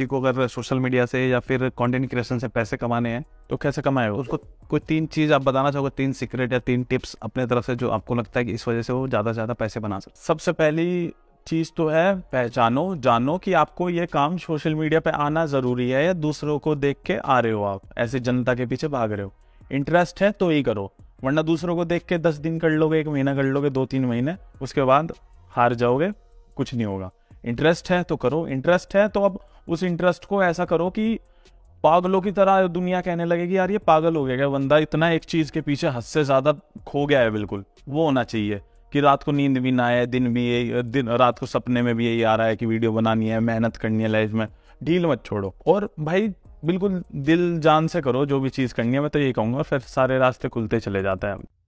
किसी को अगर सोशल मीडिया से या फिर कंटेंट क्रिएशन से पैसे कमाने हैं तो कैसे कमाएगा उसको कोई तीन चीज़ आप बताना चाहोगे तीन सीक्रेट या तीन टिप्स अपने तरफ से जो आपको लगता है कि इस वजह से वो ज़्यादा से ज़्यादा पैसे बना सकते सबसे पहली चीज़ तो है पहचानो जानो कि आपको ये काम सोशल मीडिया पर आना ज़रूरी है या दूसरों को देख के आ रहे हो आप ऐसे जनता के पीछे भाग रहे हो इंटरेस्ट है तो ही करो वरना दूसरों को देख के दस दिन कर लोगे एक महीना कर लोगे दो तीन महीने उसके बाद हार जाओगे कुछ नहीं होगा इंटरेस्ट है तो करो इंटरेस्ट है तो अब उस इंटरेस्ट को ऐसा करो कि पागलों की तरह दुनिया कहने लगेगी यार ये पागल हो गया क्या बंदा इतना एक चीज़ के पीछे हद से ज़्यादा खो गया है बिल्कुल वो होना चाहिए कि रात को नींद भी ना आए दिन भी यही दिन रात को सपने में भी यही आ रहा है कि वीडियो बनानी है मेहनत करनी है लाइफ में ढील मत छोड़ो और भाई बिल्कुल दिल जान से करो जो भी चीज़ करनी है मैं तो यही कहूँगा फिर सारे रास्ते खुलते चले जाते हैं